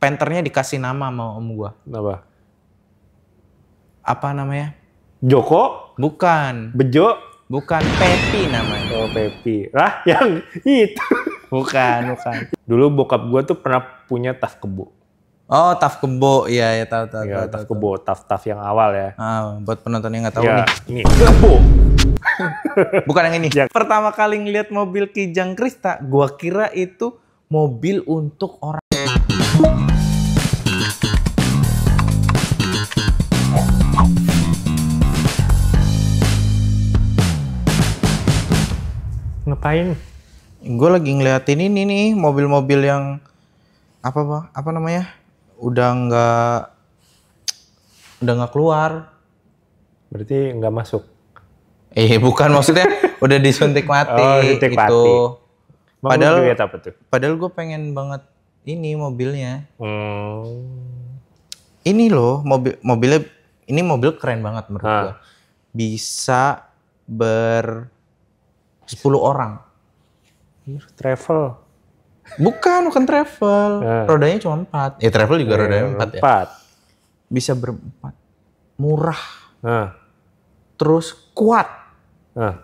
Panternya dikasih nama sama om gua. Apa? Apa namanya? Joko? Bukan. Bejo? Bukan, Pepi namanya. Oh, Pepi. Lah, yang itu. Bukan, bukan. Dulu bokap gua tuh pernah punya tas kebo. Oh, taf kebo. Iya, ya tahu tahu. Iya, taf kebo, taf-taf yang awal ya. Ah, buat penonton yang nggak tahu ya, nih. Ini kebo. bukan yang ini. Ya. Pertama kali ngeliat mobil Kijang Krista, gua kira itu mobil untuk orang Ngapain? Gue lagi ngeliatin ini nih mobil-mobil yang apa apa Apa namanya? Udah nggak udah nggak keluar. Berarti nggak masuk? Eh bukan maksudnya udah disuntik mati. Oh, disuntik gitu. mati. padahal apa tuh? Padahal gue pengen banget ini mobilnya. Hmm. Ini loh mobil mobilnya ini mobil keren banget menurut gue. Bisa ber 10 orang. Iya, travel. Bukan, bukan travel. Ya. Rodanya cuma 4. Ya eh, travel juga yeah, rodanya 4, 4 ya. Bisa berempat. Murah. Uh. Terus kuat. Uh.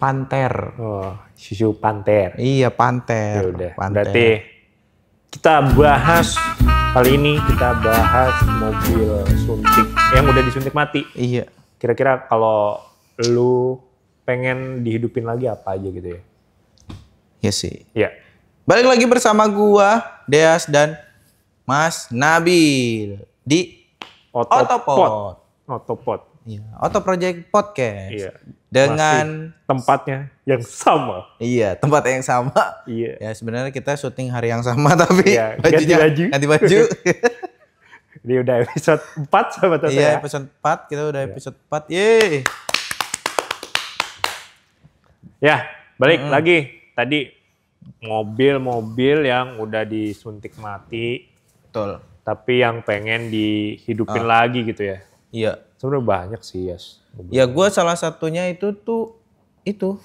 Panter. Oh, susu panter. Iya, panter. Yaudah. Berarti kita bahas kali ini kita bahas mobil suntik yang udah disuntik mati. Iya. Kira-kira kalau lu pengen dihidupin lagi apa aja gitu ya? Iya sih. Iya. Balik lagi bersama gua, Deas dan Mas Nabil di Otopod. Otopod. Iya, Otopod. Iya, Oto Project Podcast. Iya. Dengan Masih tempatnya yang sama. Iya, tempat yang sama. Iya. Ya sebenarnya kita syuting hari yang sama tapi iya, bajunya, ganti baju. Ganti baju. Ini udah episode 4 sahabat iya, saya. Iya, episode 4. Kita udah iya. episode 4. Yeay. Ya, balik hmm. lagi tadi mobil-mobil yang udah disuntik mati. Betul. Tapi yang pengen dihidupin ah. lagi gitu ya. Iya. Sebenarnya banyak sih, Yas. Mobil. Ya, gue salah satunya itu tuh itu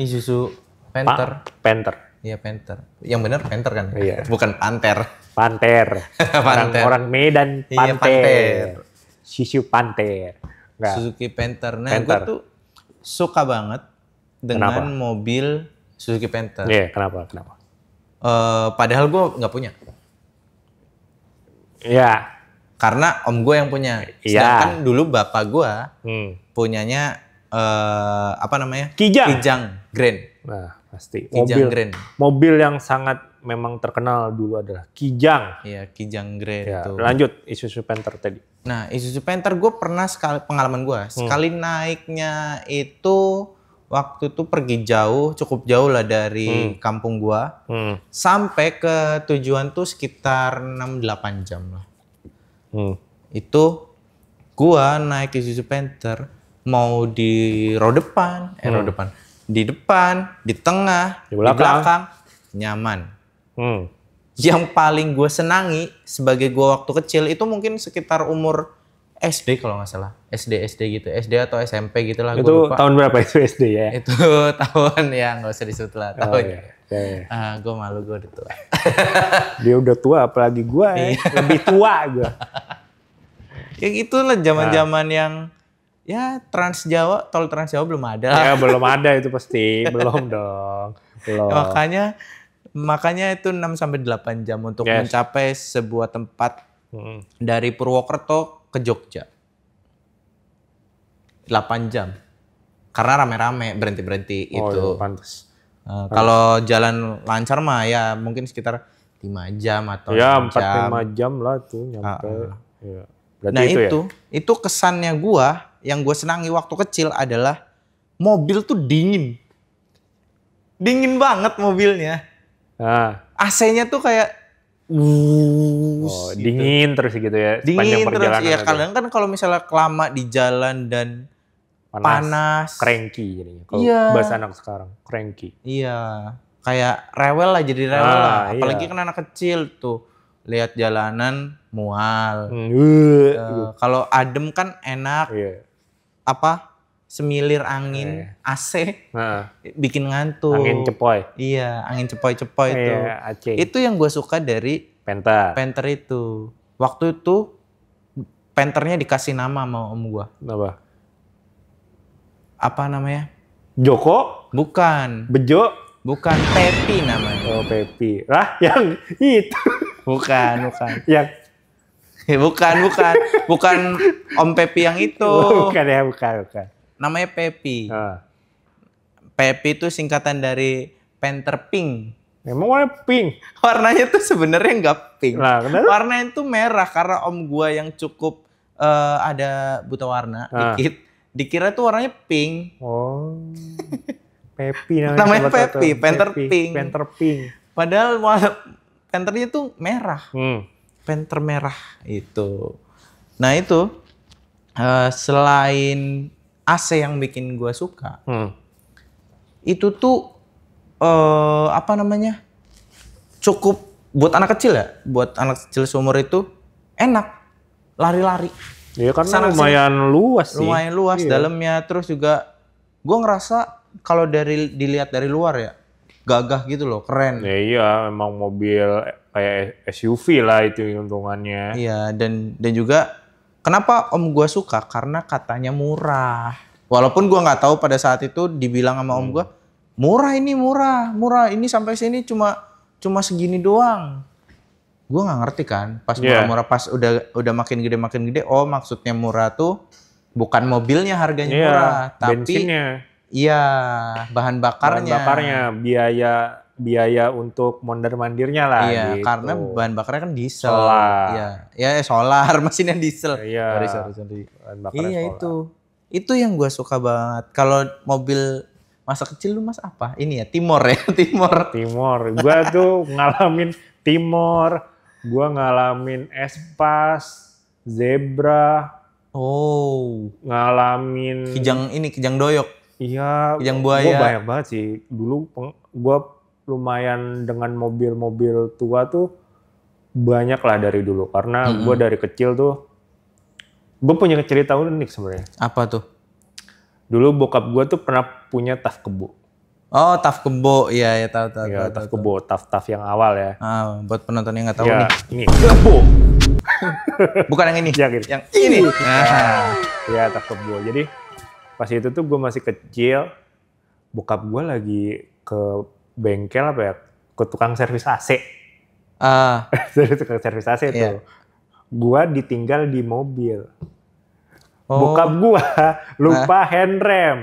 Isuzu Panther. Pa Panther. Iya, Panther. Yang bener Panther kan? Iya. Bukan Panther. Panther. Panther. Orang, orang Medan Panther. Iya, Panther. Sisu Panther. Enggak. Suzuki Panther. Nah, Panther. gue tuh suka banget dengan kenapa? mobil Suzuki Panther. Iya, yeah, kenapa? Kenapa? Uh, padahal gue nggak punya. Iya. Yeah. Karena om gue yang punya. Iya. Sedangkan dulu bapak gue hmm. punyanya uh, apa namanya? Kijang. Kijang Grand. Nah, pasti. Kijang mobil, Grand. Mobil yang sangat memang terkenal dulu adalah Kijang. Iya, Kijang Grand. Ya, tuh. Lanjut Isuzu Panther tadi. Nah, Isuzu Panther gue pernah sekali pengalaman gue hmm. sekali naiknya itu waktu itu pergi jauh, cukup jauh lah dari hmm. kampung gua. Hmm. Sampai ke tujuan tuh sekitar 6-8 jam lah. Hmm. Itu gua naik Isuzu Panther mau di row depan, eh hmm. row depan, di depan, di tengah, di belakang, di belakang nyaman. Hmm. Yang paling gue senangi sebagai gue waktu kecil itu mungkin sekitar umur SD kalau nggak salah SD SD gitu SD atau SMP gitu lah itu lupa. tahun berapa itu SD ya itu tahun ya nggak usah disebut lah oh, tahun oh, Ya, Uh, iya, iya. ah, gue malu gue udah tua dia udah tua apalagi gue ya. lebih tua gue ya lah nah. zaman-zaman nah. yang ya Trans Jawa tol Trans Jawa belum ada ya belum ada itu pasti belum dong belum. makanya makanya itu 6 sampai 8 jam untuk yes. mencapai sebuah tempat hmm. dari Purwokerto ke Jogja. 8 jam. Karena rame-rame, berhenti-berhenti oh, iya, itu. Ya, eh, pantas. Uh, kalau jalan lancar mah ya mungkin sekitar 5 jam atau ya, 6 jam. Ya 5 jam lah tuh nyampe. Uh, uh. Ya. nah itu, ya? itu, ya? itu kesannya gua yang gue senangi waktu kecil adalah mobil tuh dingin. Dingin banget mobilnya. Nah. AC-nya tuh kayak Wuh, oh, gitu. dingin terus gitu ya. Dingin terus ya. Kadang kan kalau misalnya lama di jalan dan panas, panas. cranky jadinya. Kalau yeah. bahasa anak sekarang, cranky. Iya. Kayak rewel lah jadi rewel ah, lah. Iya. Apalagi iya. kan anak kecil tuh lihat jalanan mual. Mm, uh, uh, kalau adem kan enak. Iya. Apa? semilir angin AC iya, iya. nah. bikin ngantuk. Angin cepoy. Iya, angin cepoy-cepoy itu. Iya, itu yang gue suka dari Penter. Penter itu. Waktu itu Penternya dikasih nama sama om gue. Apa? Apa namanya? Joko? Bukan. Bejo? Bukan, Pepi namanya. Oh, Pepi. Lah, yang itu. Bukan, bukan. yang eh, bukan, bukan. Bukan Om Pepi yang itu. Oh, bukan ya, bukan, bukan namanya Pepi. Uh. Pepi itu singkatan dari Panther Pink. Emang warna pink? Warnanya tuh sebenarnya nggak pink. Nah, kenapa? Warnanya itu merah karena om gua yang cukup uh, ada buta warna dikit, dikira tuh warnanya pink. Oh. Pepi namanya. namanya Pepi, Panther Pink. Panther Pink. Padahal warna Panthernya tuh merah. Hmm. Panther merah itu. Nah itu uh, selain AC yang bikin gue suka hmm. itu tuh uh, apa namanya cukup buat anak kecil ya buat anak kecil seumur itu enak lari-lari Iya karena Sana lumayan sih. luas sih. Lumayan luas iya. dalamnya terus juga gue ngerasa kalau dari dilihat dari luar ya gagah gitu loh, keren. Ya iya, emang mobil kayak SUV lah itu hitungannya. Iya dan dan juga Kenapa om gue suka? Karena katanya murah. Walaupun gue nggak tahu pada saat itu dibilang sama om hmm. gue, murah ini murah, murah ini sampai sini cuma cuma segini doang. Gue nggak ngerti kan. Pas iya. murah-murah, pas udah udah makin gede makin gede, oh maksudnya murah tuh bukan mobilnya harganya yeah, murah, tapi bensinnya. Iya, bahan bakarnya. Bahan bakarnya, biaya biaya untuk mondar mandirnya lah. Iya, gitu. karena bahan bakarnya kan diesel. Solar. Iya, ya eh, solar mesinnya diesel. Iya. Sorry, sorry, sorry. Bahan iya solar. itu, itu yang gue suka banget. Kalau mobil masa kecil lu mas apa? Ini ya Timor ya, Timor. Timor. Gue tuh ngalamin Timor. Gue ngalamin Espas, Zebra. Oh. Ngalamin. Kijang ini, kijang doyok. Iya. Kijang buaya. Gue banyak banget sih. Dulu gue lumayan dengan mobil-mobil tua tuh banyak lah dari dulu karena mm -hmm. gue dari kecil tuh gue punya cerita unik sebenarnya. Apa tuh? Dulu bokap gue tuh pernah punya taf kebo. Oh, taf kebo, ya ya tahu tahu. ya, taf kebo, taf taf yang awal ya. Ah, buat penonton yang nggak tahu ya, nih. Ini kebo. Bukan yang ini. Yang ini. Yang ini. Nah. Iya, ya, taf kebo. Jadi pas itu tuh gue masih kecil, bokap gue lagi ke bengkel apa ya ke tukang servis AC ah Jadi tukang servis AC yeah. Iya. gua ditinggal di mobil oh. bokap gua lupa hand handrem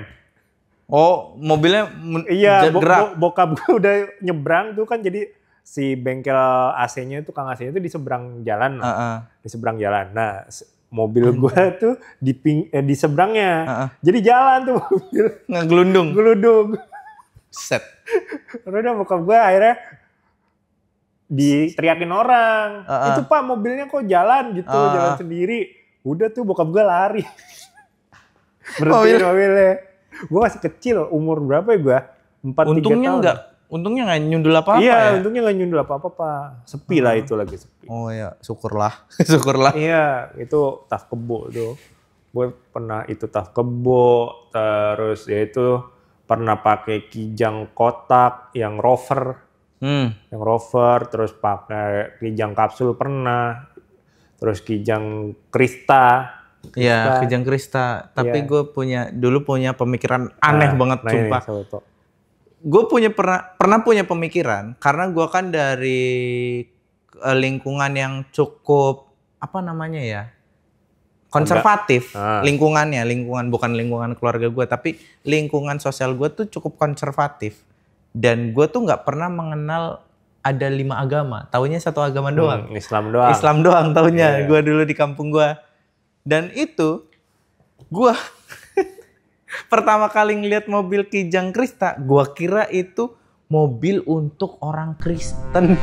Oh, mobilnya iya, gerak. Bo bokap gua udah nyebrang tuh kan jadi si bengkel AC-nya itu kang AC-nya itu di seberang jalan. Uh -uh. Di seberang jalan. Nah, mobil gue tuh di ping eh, di seberangnya. Uh -uh. Jadi jalan tuh mobil. Ngegelundung. Gelundung set udah bokap gue akhirnya diteriakin orang uh -uh. itu pak mobilnya kok jalan gitu uh -uh. jalan sendiri udah tuh bokap gue lari berhenti Mobil. mobilnya gue masih kecil umur berapa ya gue empat untungnya tahun. enggak untungnya gak nyundul apa apa iya ya? untungnya gak nyundul apa apa pak sepi lah itu lagi sepi oh iya, syukurlah syukurlah iya itu tas kebo tuh gue pernah itu tas kebo terus ya itu pernah pakai kijang kotak yang rover hmm. yang rover terus pakai kijang kapsul pernah terus kijang krista Iya, kijang krista tapi ya. gue punya dulu punya pemikiran aneh nah, banget nah sumpah ini, iya, gue punya pernah pernah punya pemikiran karena gue kan dari eh, lingkungan yang cukup apa namanya ya konservatif Enggak. Ah. lingkungannya lingkungan bukan lingkungan keluarga gue tapi lingkungan sosial gue tuh cukup konservatif dan gue tuh nggak pernah mengenal ada lima agama tahunya satu agama hmm, doang hmm, Islam doang Islam doang tahunya yeah. gue dulu di kampung gue dan itu gue pertama kali ngeliat mobil Kijang Krista gue kira itu mobil untuk orang Kristen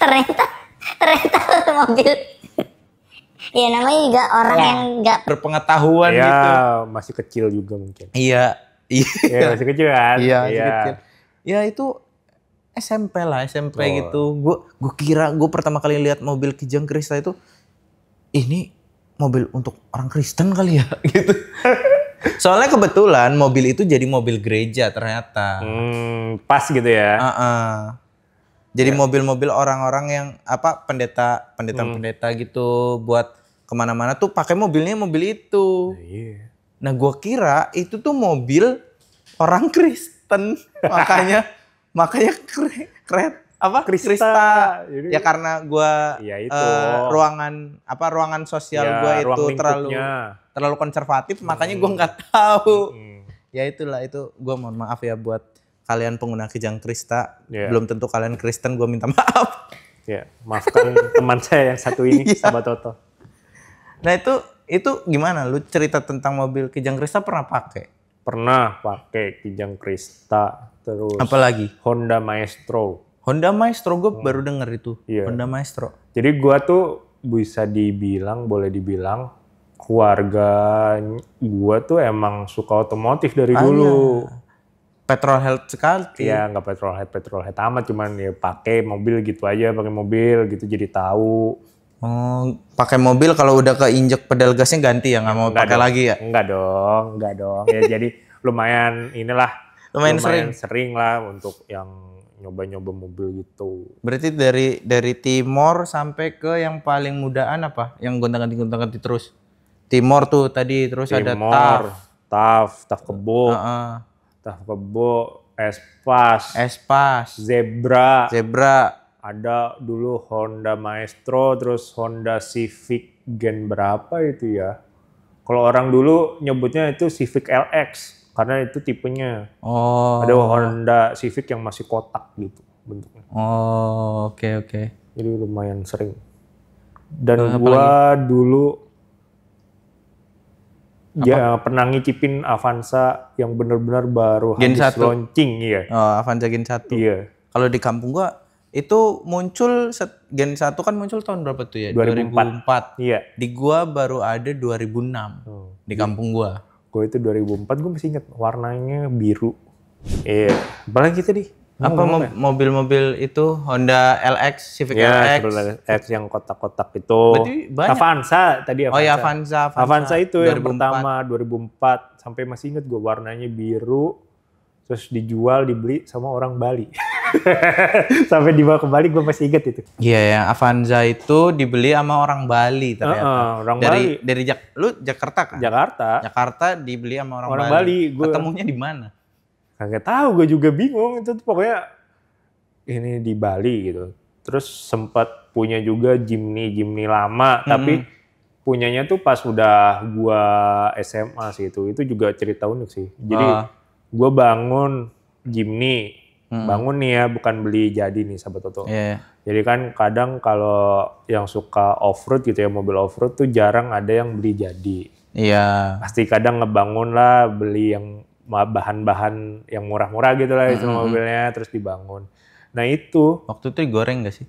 ternyata ternyata mobil ya namanya juga orang ya. yang nggak berpengetahuan ya, gitu masih kecil juga mungkin iya iya, iya masih kecil kan iya masih ya. kecil ya itu SMP lah SMP oh. gitu gue gue kira gue pertama kali lihat mobil Kijang Krista itu ini mobil untuk orang Kristen kali ya gitu Soalnya kebetulan mobil itu jadi mobil gereja ternyata. Hmm, pas gitu ya. Uh -uh. Jadi iya. mobil-mobil orang-orang yang apa pendeta pendeta-pendeta hmm. gitu buat kemana-mana tuh pakai mobilnya mobil itu. Iya. Nah, yeah. nah gue kira itu tuh mobil orang Kristen makanya makanya keren, keren apa Krista, Krista. Jadi, ya karena gue ya Uh, ruangan apa ruangan sosial ya, gue itu terlalu terlalu konservatif hmm. makanya gue nggak tahu hmm. ya itulah itu gue mohon maaf ya buat kalian pengguna Kijang Krista, yeah. belum tentu kalian Kristen, gue minta maaf. yeah. maafkan teman saya yang satu ini, yeah. sahabat Toto. Nah itu itu gimana? Lu cerita tentang mobil Kijang Krista pernah pakai? Pernah pakai Kijang Krista, terus. Apalagi? Honda Maestro. Honda Maestro gue hmm. baru denger itu. Yeah. Honda Maestro. Jadi gue tuh bisa dibilang, boleh dibilang keluarga gue tuh emang suka otomotif dari ah, dulu. Iya petrol petrolhead sekali. Iya, nggak petrol petrolhead amat, cuman ya pakai mobil gitu aja, pakai mobil gitu jadi tahu. Oh, pakai mobil kalau udah keinjek pedal gasnya ganti ya nggak mau pakai lagi ya? Enggak dong, enggak dong. Ya jadi lumayan inilah lumayan, lumayan sering. sering lah untuk yang nyoba-nyoba mobil gitu. Berarti dari dari timor sampai ke yang paling mudaan apa? Yang gonta-ganti gonta-ganti terus. Timor tuh tadi terus timor, ada TAF. TAF, TAF kebo. Uh -uh. Tah kebo, Espas, Espas, Zebra, Zebra. Ada dulu Honda Maestro, terus Honda Civic Gen berapa itu ya? Kalau orang dulu nyebutnya itu Civic LX karena itu tipenya. Oh. Ada Honda Civic yang masih kotak gitu bentuknya. Oh, oke okay, oke. Okay. Jadi lumayan sering. Dan Apalagi? gua dulu Ya, pernah ngicipin Avanza yang benar-benar baru Gen habis 1. launching ya. Oh, Avanza Gen 1. Iya. Kalau di kampung gua itu muncul Gen 1 kan muncul tahun berapa tuh ya? 2004. 2004. Iya. Di gua baru ada 2006. Hmm. Di kampung gua. Gua itu 2004 gua masih ingat warnanya biru. Iya, apalagi kita nih apa mo- mobil-mobil itu Honda LX, Civic ya, LX. LX yang kotak-kotak itu. Berarti Avanza tadi oh, iya, Avanza. Oh ya Avanza, Avanza. Avanza itu 2004. yang pertama 2004 sampai masih inget gue warnanya biru terus dijual dibeli sama orang Bali. sampai dibawa ke Bali gue masih inget itu. Iya ya, Avanza itu dibeli sama orang Bali ternyata. Uh, uh, orang dari Bali. dari Jak lu Jakarta kan? Jakarta. Jakarta dibeli sama orang, orang Bali. Bali gua... Ketemunya di mana? kagak tahu gue juga bingung itu tuh pokoknya ini di Bali gitu terus sempat punya juga Jimny Jimny lama hmm. tapi punyanya tuh pas udah gua SMA sih itu itu juga cerita unik sih jadi uh. gua bangun Jimny hmm. bangun nih ya bukan beli jadi nih sahabat Toto yeah. jadi kan kadang kalau yang suka off road gitu ya mobil off road tuh jarang ada yang beli jadi Iya. Pasti kadang ngebangun lah beli yang bahan-bahan yang murah-murah gitu lah itu mm -hmm. mobilnya terus dibangun. Nah itu waktu itu goreng gak sih?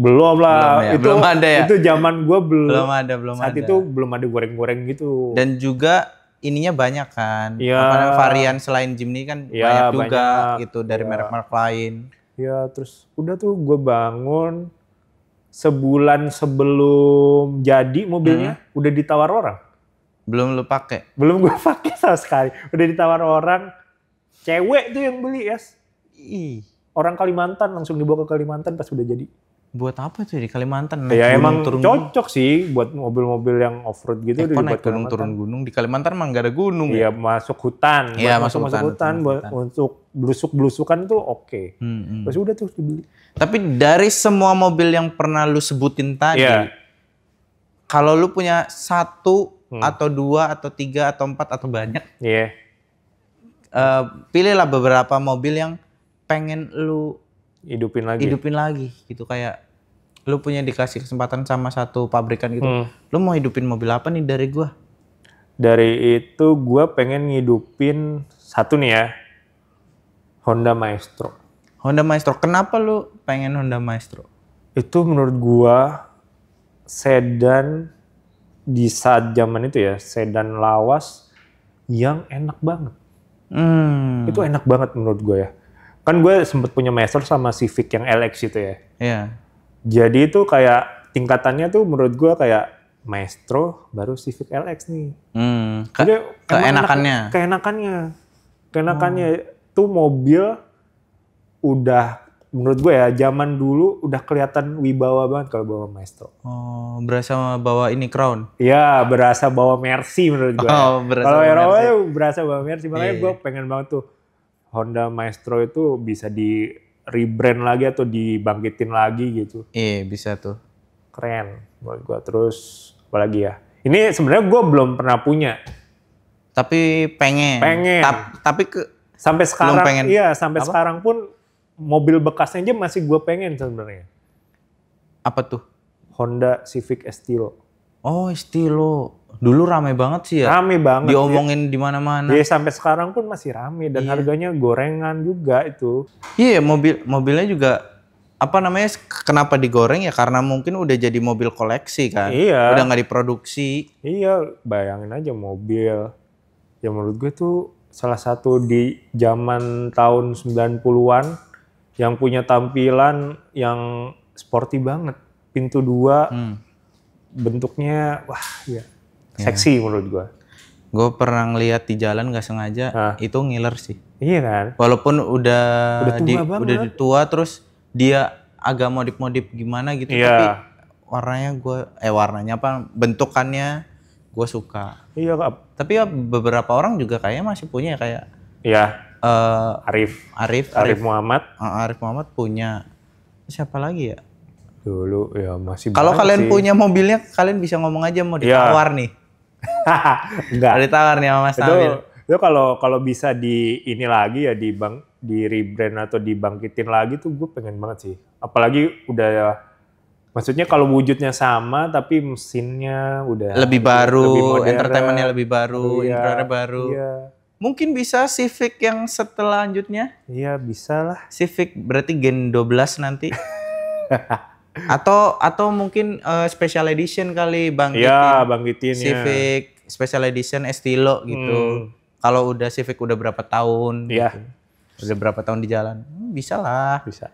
Belum lah, belum, ya. itu belum ada ya. Itu zaman gue belum. Belum ada, belum saat ada. Saat itu belum ada goreng-goreng gitu. Dan juga ininya banyak kan. Iya. varian selain Jimny kan ya, banyak juga banyak. gitu dari iya. merek-merek ya. lain. Ya, terus udah tuh gue bangun sebulan sebelum jadi mobilnya hmm. udah ditawar orang. Belum lu pakai? Belum gue pakai sama sekali. Udah ditawar orang, cewek tuh yang beli, Yes. Ih. Orang Kalimantan langsung dibawa ke Kalimantan pas udah jadi. Buat apa tuh di Kalimantan? Naik ya gunung, emang turun cocok gunung. sih buat mobil-mobil yang off-road gitu. Eko naik gunung turun gunung? Di Kalimantan emang gak ada gunung iya, ya? masuk hutan. Iya masuk, masuk, hutan. Masuk hutan. Untuk blusuk-blusukan tuh oke. Okay. Hmm, hmm. udah tuh dibeli. Tapi dari semua mobil yang pernah lu sebutin tadi, yeah. kalau lu punya satu hmm. atau dua atau tiga atau empat atau banyak. Iya. Yeah. Uh, pilihlah beberapa mobil yang pengen lu hidupin lagi. Hidupin lagi gitu kayak lu punya dikasih kesempatan sama satu pabrikan gitu. Hmm. Lu mau hidupin mobil apa nih dari gua? Dari itu gua pengen ngidupin satu nih ya. Honda Maestro. Honda Maestro. Kenapa lu pengen Honda Maestro? Itu menurut gua sedan di saat zaman itu ya sedan lawas yang enak banget. Hmm. Itu enak banget menurut gue ya. Kan gue sempet punya Master sama Civic yang LX itu ya. Iya. Jadi itu kayak tingkatannya tuh menurut gue kayak Maestro baru Civic LX nih. Hmm. Ke, Jadi, keenakannya. Enak, ya? keenakannya. Keenakannya hmm. tuh mobil udah menurut gue ya zaman dulu udah kelihatan wibawa banget kalau bawa maestro. Oh, berasa bawa ini crown. Iya, berasa bawa mercy menurut gue. Oh, berasa. Kalau Eropa ya berasa bawa mercy, makanya yeah. Iya. gue pengen banget tuh Honda Maestro itu bisa di rebrand lagi atau dibangkitin lagi gitu. Iya, yeah, bisa tuh. Keren menurut gue. Terus apalagi ya? Ini sebenarnya gue belum pernah punya. Tapi pengen. Pengen. Ta tapi ke sampai sekarang pengen. iya sampai apa? sekarang pun mobil bekasnya aja masih gue pengen sebenarnya. Apa tuh? Honda Civic Estilo. Oh Estilo. Dulu rame banget sih ya. Rame banget. Diomongin ya. di mana-mana. Iya sampai sekarang pun masih rame dan iya. harganya gorengan juga itu. Iya mobil mobilnya juga apa namanya kenapa digoreng ya karena mungkin udah jadi mobil koleksi kan iya. udah nggak diproduksi iya bayangin aja mobil ya menurut gue tuh salah satu di zaman tahun 90-an yang punya tampilan yang sporty banget. Pintu dua hmm. bentuknya wah ya seksi yeah. menurut gua. Gue pernah ngeliat di jalan gak sengaja ah. itu ngiler sih. Iya kan. Walaupun udah udah tua, di, udah tua terus dia agak modif-modif gimana gitu yeah. tapi warnanya gue eh warnanya apa bentukannya gue suka. Iya Tapi ya beberapa orang juga kayaknya masih punya ya, kayak. Iya uh, Arif. Arif. Arif. Arif Muhammad. Uh, Arif Muhammad punya siapa lagi ya? Dulu ya masih. Kalau kalian sih. punya mobilnya, kalian bisa ngomong aja mau iya. ditawar ya. nih. Enggak. ditawar nih sama Mas itu, Itu kalau kalau bisa di ini lagi ya di bank, di rebrand atau dibangkitin lagi tuh gue pengen banget sih. Apalagi udah Maksudnya kalau wujudnya sama tapi mesinnya udah lebih baru, lebih modern, entertainmentnya lebih baru, iya, baru. Iya Mungkin bisa Civic yang setelanjutnya? Iya, bisa lah. Civic berarti Gen 12 nanti. atau atau mungkin uh, special edition kali Bang Iya, Bang Gitin iya. Civic ya. special edition Estilo gitu. Hmm. Kalau udah Civic udah berapa tahun Iya. Gitu. Udah berapa tahun di jalan? Hmm, bisa lah. Bisa.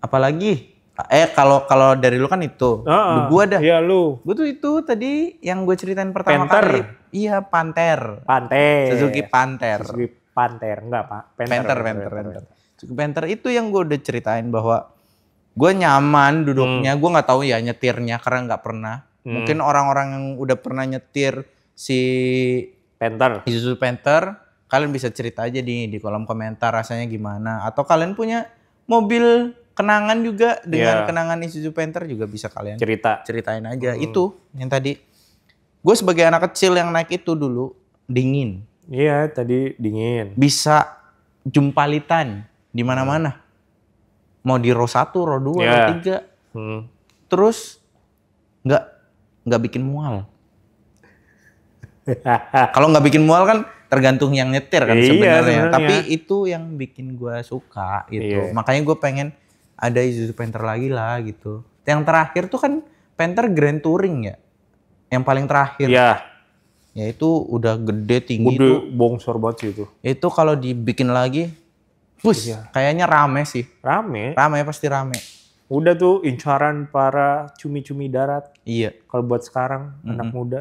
Apalagi eh kalau kalau dari lu kan itu uh, gue ada, iya lu gue tuh itu tadi yang gue ceritain pertama Panther. kali iya panter panter Suzuki panter Suzuki panter enggak pak Panther Panther Panther, Panther. Suzuki Panther itu yang gue udah ceritain bahwa gue nyaman duduknya hmm. gue nggak tahu ya nyetirnya karena nggak pernah hmm. mungkin orang-orang yang udah pernah nyetir si Panther Isuzu Panther kalian bisa cerita aja di di kolom komentar rasanya gimana atau kalian punya mobil kenangan juga dengan yeah. kenangan Isuzu Panther juga bisa kalian cerita ceritain aja mm. itu yang tadi gue sebagai anak kecil yang naik itu dulu dingin iya yeah, tadi dingin bisa jumpalitan di mana-mana mm. mau di row satu row dua yeah. row iya. tiga mm. terus nggak nggak bikin mual kalau nggak bikin mual kan tergantung yang nyetir kan iya, sebenarnya. Tapi itu yang bikin gue suka itu Iya. Makanya gue pengen ada Isuzu Panther lagi lah gitu. Yang terakhir tuh kan Panther Grand Touring ya. Yang paling terakhir. Iya. Ya itu udah gede tinggi udah tuh. bongsor banget sih itu. Itu kalau dibikin lagi Bus, iya. kayaknya rame sih. Rame? Rame, pasti rame. Udah tuh incaran para cumi-cumi darat. Iya. Kalau buat sekarang, mm -hmm. anak muda.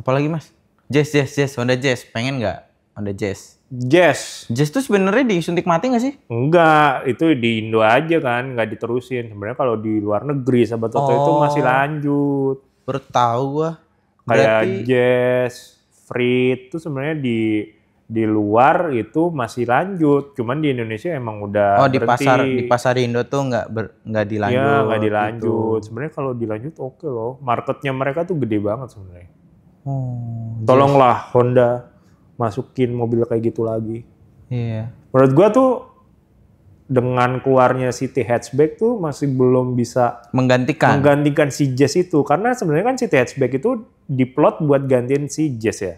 Apalagi mas? Jazz, jazz, jazz, Honda Jazz. Pengen nggak Honda Jazz? Jazz. Jazz tuh sebenarnya disuntik mati nggak sih? Enggak, itu di Indo aja kan, nggak diterusin. Sebenarnya kalau di luar negeri sahabat Toto oh, itu masih lanjut. Bertahu gua. Kayak Berarti... jazz, free itu sebenarnya di di luar itu masih lanjut, cuman di Indonesia emang udah Oh, di berhenti. pasar di pasar Indo tuh nggak nggak iya, dilanjut. Iya, nggak gitu. dilanjut. Gitu. Sebenarnya kalau dilanjut oke okay loh. Marketnya mereka tuh gede banget sebenarnya. Hmm, Tolonglah jazz. Honda masukin mobil kayak gitu lagi. Iya. Menurut gua tuh dengan keluarnya City Hatchback tuh masih belum bisa menggantikan menggantikan si Jazz itu karena sebenarnya kan City Hatchback itu diplot buat gantiin si Jazz ya.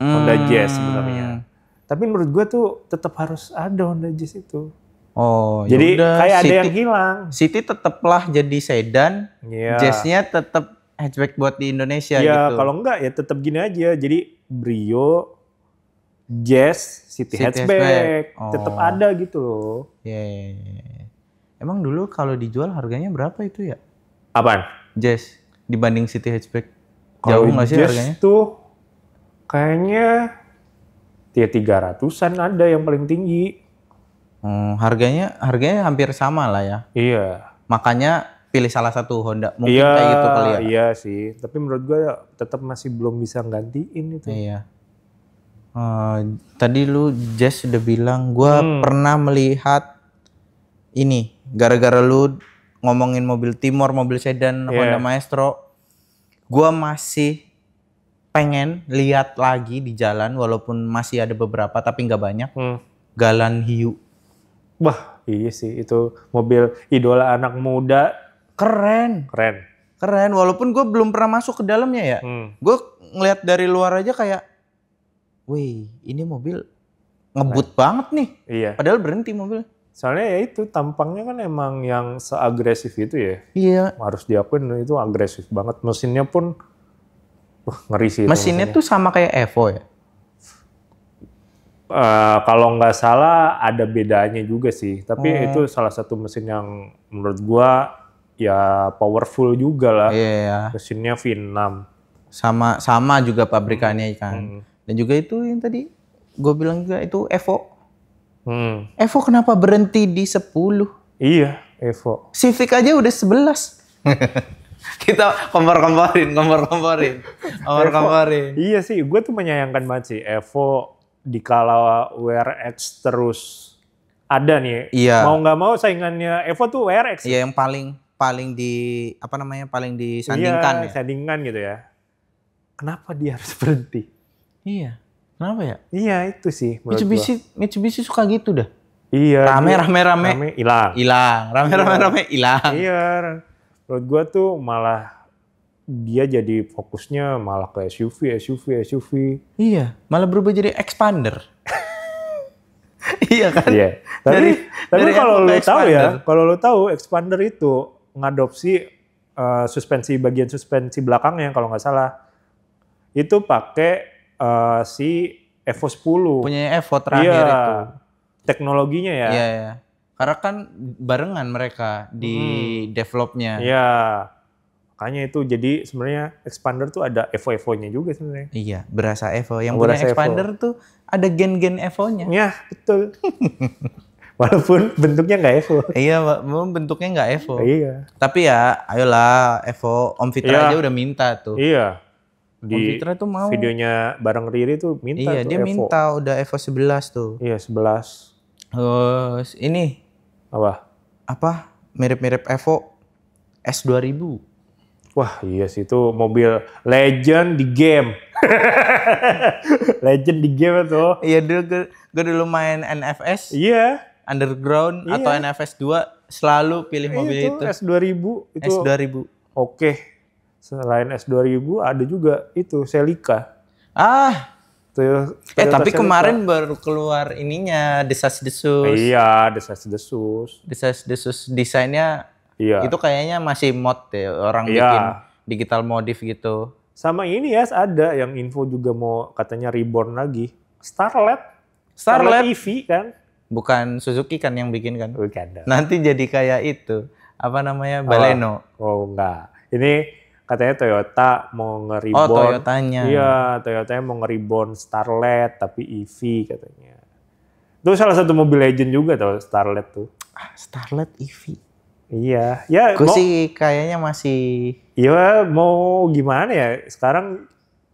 Hmm. Honda Jazz sebenarnya. Tapi menurut gua tuh tetap harus ada Honda Jazz itu. Oh, ya jadi yaudah. kayak City, ada yang hilang. City tetaplah jadi sedan, yeah. Jazznya tetap hatchback buat di Indonesia yeah, gitu. Iya, kalau enggak ya tetap gini aja. Jadi Brio jazz, city, city hatchback, hatchback. Oh. tetap ada gitu loh. Iya. Yeah, yeah, yeah. Iya. Emang dulu kalau dijual harganya berapa itu ya? Apaan? Jazz dibanding city hatchback. Jauh nggak sih jazz harganya? tuh kayaknya ya tiga ratusan ada yang paling tinggi. Hmm, harganya harganya hampir sama lah ya. Iya. Makanya pilih salah satu Honda mungkin iya, kayak gitu kali ya. Iya sih, tapi menurut gua tetap masih belum bisa gantiin itu. Iya. Uh, tadi lu Jess udah bilang gue hmm. pernah melihat ini gara-gara lu ngomongin mobil Timor, mobil sedan, yeah. Honda Maestro, gue masih pengen lihat lagi di jalan walaupun masih ada beberapa tapi nggak banyak hmm. Galan Hiu. Wah iya sih itu mobil idola anak muda. Keren. Keren. Keren walaupun gue belum pernah masuk ke dalamnya ya. Hmm. Gue ngeliat dari luar aja kayak wih ini mobil ngebut Lain. banget nih. Iya. Padahal berhenti mobil. Soalnya ya itu tampangnya kan emang yang seagresif itu ya. Iya. Harus diakuin itu agresif banget. Mesinnya pun uh, ngeri sih. Mesinnya tuh sama kayak Evo ya? Uh, kalau nggak salah ada bedanya juga sih. Tapi hmm. itu salah satu mesin yang menurut gua ya powerful juga lah. Iya. iya. Mesinnya V6. Sama sama juga pabrikannya kan. Hmm. Dan juga itu yang tadi gue bilang juga itu Evo. Hmm. Evo kenapa berhenti di 10? Iya, Evo. Civic aja udah 11. Kita kompor-komporin, kompor-komporin, kompor komparin Iya sih, gue tuh menyayangkan banget sih Evo di kala WRX terus ada nih. Iya. Mau nggak mau saingannya Evo tuh WRX. Iya, yang paling paling di apa namanya paling disandingkan iya, ya. Sandingan gitu ya. Kenapa dia harus berhenti? Iya. Kenapa ya? Iya itu sih Mitsubishi, Mitsubishi suka gitu dah. Iya. Rame dia, rame rame. Rame hilang. Hilang. Rame iya. rame rame hilang. Iya. Menurut gua tuh malah dia jadi fokusnya malah ke SUV, SUV, SUV. Iya, malah berubah jadi expander. iya kan? Iya. Tapi dari, tapi dari kalau lo tahu ya, kalau lo tahu expander itu ngadopsi uh, suspensi bagian suspensi belakangnya kalau nggak salah itu pakai uh, si Evo 10. Punya Evo terakhir iya, itu. Teknologinya ya. Iya, iya. Karena kan barengan mereka di hmm. developnya. Iya. Makanya itu jadi sebenarnya expander tuh ada Evo Evo-nya juga sebenarnya. Iya, berasa Evo. Yang oh, berasa expander Evo. tuh ada gen-gen Evo-nya. Iya, betul. Walaupun bentuknya nggak Evo. Iya, memang bentuknya nggak Evo. Iya. Tapi ya, ayolah Evo Om Fitra iya. aja udah minta tuh. Iya di Komputernya tuh mau. videonya bareng Riri tuh minta Iya, tuh dia Evo. minta udah Evo 11 tuh. Iya, 11. Terus ini apa? Apa? Mirip-mirip Evo S2000. Wah, iya yes, sih itu mobil legend di game. legend di game itu. Iya, dulu gue, gue dulu main NFS. Iya. Yeah. Underground yeah. atau iya. NFS 2 selalu pilih iya, mobil itu. itu. S2000 itu. S2000. Oke. Okay selain S2000 ada juga itu Celica. Ah. Eh, Toyota, eh tapi Celica. kemarin baru keluar ininya desas desus. Iya, desas desus. Desas desus desainnya iya. itu kayaknya masih mod ya orang iya. bikin digital modif gitu. Sama ini ya ada yang info juga mau katanya reborn lagi. Starlet. Starlet, Starlet e kan. Bukan Suzuki kan yang bikin kan? Bukan. Nanti jadi kayak itu apa namanya Baleno. oh, oh enggak. Ini katanya Toyota mau ngeribon. Oh, Toyotanya. Iya, Toyotanya mau ngeribon Starlet tapi EV katanya. Itu salah satu mobil legend juga tuh Starlet tuh. Ah, Starlet EV. Iya, ya. Gue sih kayaknya masih. Iya, mau gimana ya? Sekarang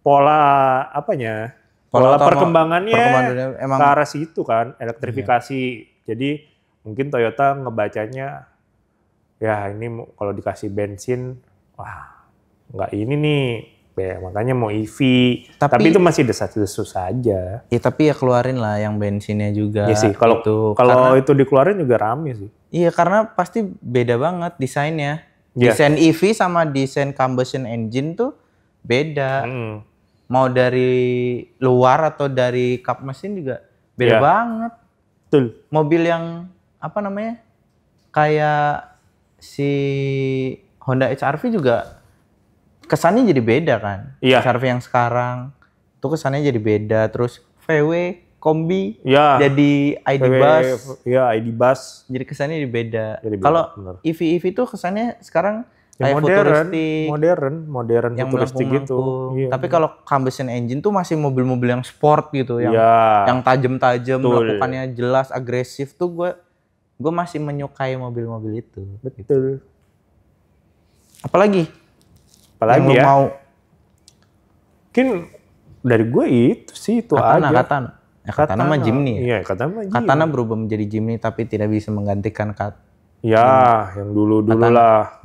pola apanya? Pola, pola perkembangannya perkembangan emang, ke arah situ kan, elektrifikasi. Iya. Jadi mungkin Toyota ngebacanya, ya ini kalau dikasih bensin, wah nggak ini nih ya, makanya mau EV tapi, tapi itu masih desas-desus aja iya tapi ya keluarin lah yang bensinnya juga Iya sih kalau itu kalau karena, itu dikeluarin juga rame sih iya karena pasti beda banget desainnya yeah. desain EV sama desain combustion engine tuh beda hmm. mau dari luar atau dari kap mesin juga beda yeah. banget Betul. mobil yang apa namanya kayak si Honda HR-V juga kesannya jadi beda kan. Iya. Sarve yang sekarang tuh kesannya jadi beda. Terus VW kombi yeah. jadi ID VW, bus. Iya ID bus. Jadi kesannya jadi beda. beda Kalau EV EV itu kesannya sekarang Ya, kayak modern, futuristik, modern, modern, yang futuristik gitu. Iya, Tapi kalau combustion engine tuh masih mobil-mobil yang sport gitu, yang ya. yang tajam-tajam, melakukannya jelas, agresif tuh gue gue masih menyukai mobil-mobil itu. Betul. Gitu. Apalagi apalagi yang ya mau mungkin dari gue itu sih itu katana, aja katana ya, katana, katana mah Jimny iya katana mah katana berubah menjadi Jimny tapi tidak bisa menggantikan kat ya hmm. yang dulu dulu lah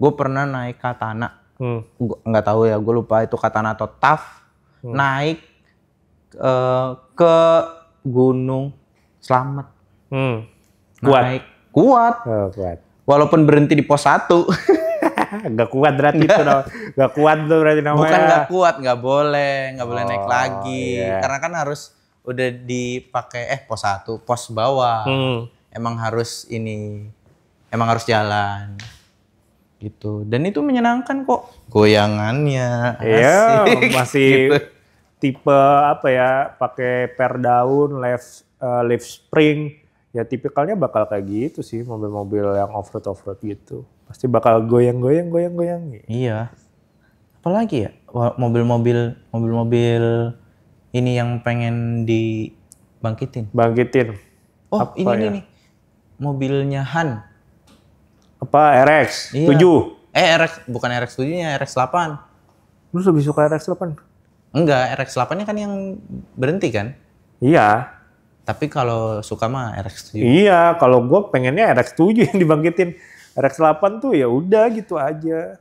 gue pernah naik katana hmm. gue nggak tahu ya gue lupa itu katana atau taf hmm. naik uh, ke gunung selamat hmm. kuat naik kuat oh, kuat walaupun berhenti di pos satu nggak kuat berarti itu nggak kuat tuh berarti namanya bukan nggak kuat nggak boleh nggak boleh oh, naik lagi yeah. karena kan harus udah dipakai eh pos satu pos bawah hmm. emang harus ini emang harus jalan gitu dan itu menyenangkan kok goyangannya iya masih gitu. tipe apa ya pakai per daun left uh, eh, spring ya tipikalnya bakal kayak gitu sih mobil-mobil yang off road off road gitu pasti bakal goyang goyang goyang goyang iya apalagi ya mobil-mobil mobil-mobil ini yang pengen dibangkitin bangkitin oh apa ini ya? ini nih mobilnya Han apa RX iya. 7 eh RX bukan RX 7 nya RX 8 lu lebih suka RX 8 enggak RX 8 nya kan yang berhenti kan iya tapi kalau suka mah RX 7 iya kalau gua pengennya RX 7 yang dibangkitin RX8 tuh ya udah gitu aja.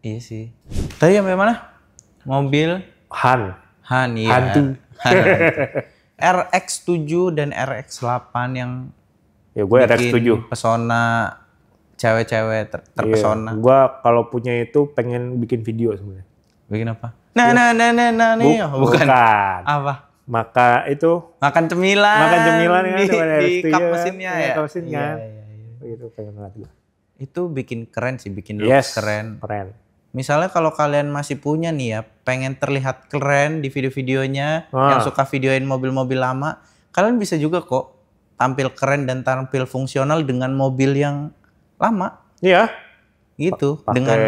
Iya sih. Tadi yang mana? Mobil Han. Han iya. Hantu. Han, RX7 dan RX8 yang ya gue RX7 pesona cewek-cewek ter terpesona. Iya. Gue kalau punya itu pengen bikin video sebenarnya. Bikin apa? Nah, ya. nah, nah, nah, nah, nih. Oh, bukan. bukan. Apa? Maka itu. Makan cemilan. Makan cemilan kan di, di, kap mesinnya iya, ya. di, mesinnya. di, Iya, iya itu pengen banget itu bikin keren sih bikin yes, keren keren misalnya kalau kalian masih punya nih ya pengen terlihat keren di video-videonya ah. yang suka videoin mobil-mobil lama kalian bisa juga kok tampil keren dan tampil fungsional dengan mobil yang lama iya gitu Pake dengan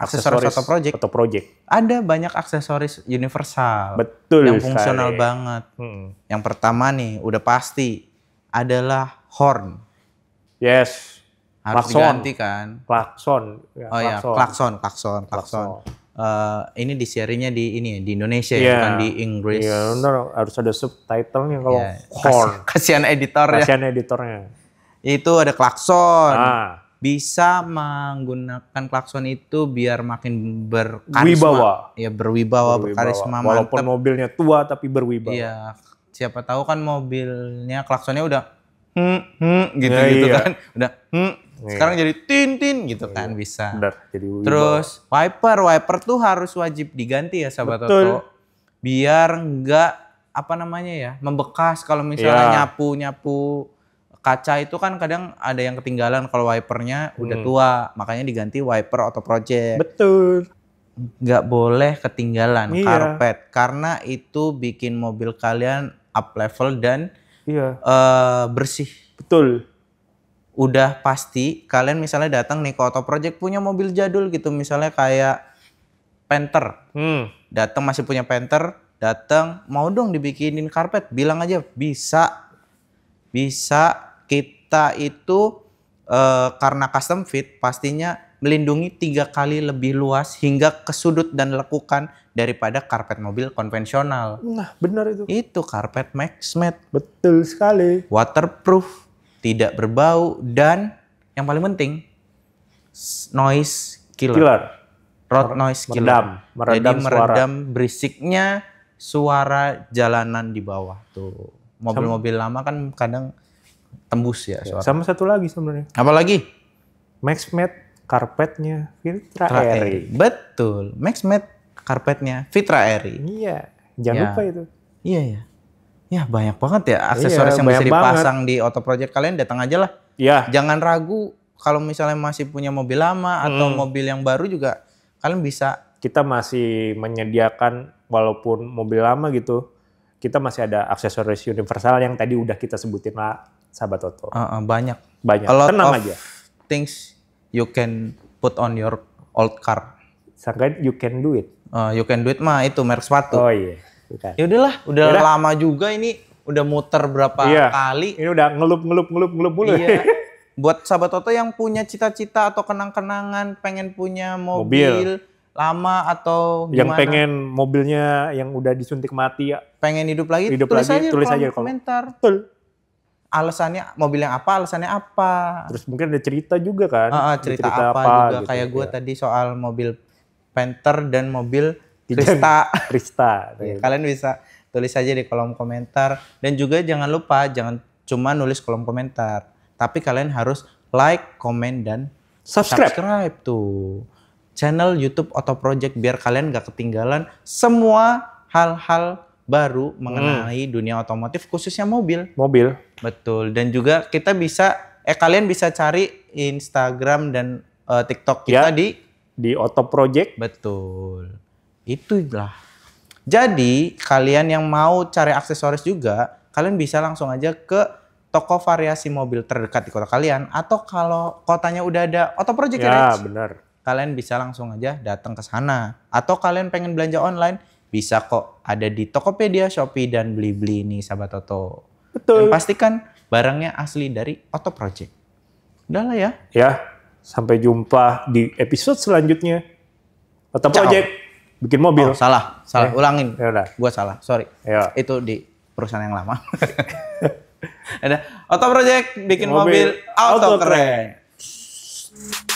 aksesoris atau project atau project ada banyak aksesoris universal betul yang fungsional sekali. banget hmm. yang pertama nih udah pasti adalah horn Yes. Harus klakson. diganti kan? Klakson. Ya, oh iya. klakson. klakson, klakson, klakson. klakson. Uh, ini di serinya di ini di Indonesia yeah. Iya. bukan di Inggris. Iya, yeah, benar harus ada subtitle subtitlenya kalau yeah. horn. Kasihan editor ya. Kasihan editornya. Itu ada klakson. Ah. Bisa menggunakan klakson itu biar makin berkarisma. Wibawa. Ya berwibawa, berwibawa. berkarisma. Walaupun mantep. mobilnya tua tapi berwibawa. Iya. Siapa tahu kan mobilnya klaksonnya udah hmm, hmm gitu ya, gitu iya. kan. Udah hmm. Iya. Sekarang jadi tin tin gitu kan, iya. kan bisa. Benar, jadi Terus wiper, wiper tuh harus wajib diganti ya sahabat Betul. Toto. Biar enggak apa namanya ya, membekas kalau misalnya nyapu-nyapu kaca itu kan kadang ada yang ketinggalan kalau wipernya udah hmm. tua, makanya diganti wiper atau project. Betul. Nggak boleh ketinggalan iya. karpet karena itu bikin mobil kalian up level dan iya. uh, bersih. Betul. Udah pasti kalian misalnya datang nih ke Auto Project punya mobil jadul gitu misalnya kayak Panther. Hmm. Datang masih punya Panther, datang mau dong dibikinin karpet, bilang aja bisa. Bisa kita itu uh, karena custom fit pastinya melindungi tiga kali lebih luas hingga ke sudut dan lekukan daripada karpet mobil konvensional. Nah, benar itu. Itu karpet Maxmat. Betul sekali. Waterproof, tidak berbau dan yang paling penting noise killer. killer. Road noise killer. Meredam, meredam Jadi meredam suara. berisiknya suara jalanan di bawah tuh. Mobil-mobil lama kan kadang tembus ya, iya, suara. Sama satu lagi sebenarnya. Apa lagi? Maxmat karpetnya Fitra, Fitra Eri. Eri. Betul, Max Mat karpetnya Fitra Eri. Iya, jangan ya. lupa itu. Iya ya. Ya banyak banget ya aksesoris iya, yang bisa dipasang banget. di auto project kalian datang aja lah. Iya. Jangan ragu kalau misalnya masih punya mobil lama hmm. atau mobil yang baru juga kalian bisa. Kita masih menyediakan walaupun mobil lama gitu, kita masih ada aksesoris universal yang tadi udah kita sebutin lah sahabat Toto. Uh, uh, banyak. Banyak. A Tenang aja. Things you can put on your old car. Sangka you can do it. Uh, you can do it mah itu merek sepatu. Oh iya. Bukan. Ya udahlah, udah Yaudah. lama juga ini udah muter berapa iya. kali. Ini udah ngelup ngelup ngelup ngelup mulu. Iya. Buat sahabat Toto yang punya cita-cita atau kenang-kenangan pengen punya mobil, mobil lama atau gimana? Yang pengen mobilnya yang udah disuntik mati ya. Pengen hidup lagi, hidup tulis lagi, aja tulis aja komentar alasannya mobil yang apa, alasannya apa. Terus mungkin ada cerita juga kan. Uh, uh, cerita, cerita apa, apa juga gitu, kayak gue ya. Iya. tadi soal mobil Panther dan mobil Krista. Krista. ya, kalian bisa tulis aja di kolom komentar dan juga jangan lupa jangan cuma nulis kolom komentar, tapi kalian harus like, comment dan subscribe, subscribe tuh channel YouTube Auto Project biar kalian gak ketinggalan semua hal-hal baru mengenai hmm. dunia otomotif khususnya mobil. Mobil. Betul. Dan juga kita bisa eh kalian bisa cari Instagram dan uh, TikTok kita ya, di di Auto Project. Betul. Itulah. Jadi kalian yang mau cari aksesoris juga, kalian bisa langsung aja ke toko variasi mobil terdekat di kota kalian atau kalau kotanya udah ada auto project ya, ya benar. Kalian bisa langsung aja datang ke sana atau kalian pengen belanja online bisa kok ada di Tokopedia, Shopee, dan Blibli ini sahabat Toto. Betul. Dan pastikan barangnya asli dari Oto Project. Udah lah ya. Ya, sampai jumpa di episode selanjutnya. Oto Ciao. Project, bikin mobil. Oh, salah, salah. Eh, Ulangin. Yaudah. Gua salah, sorry. Ya. Itu di perusahaan yang lama. Ada Oto Project bikin mobil, mobil auto, auto keren. keren.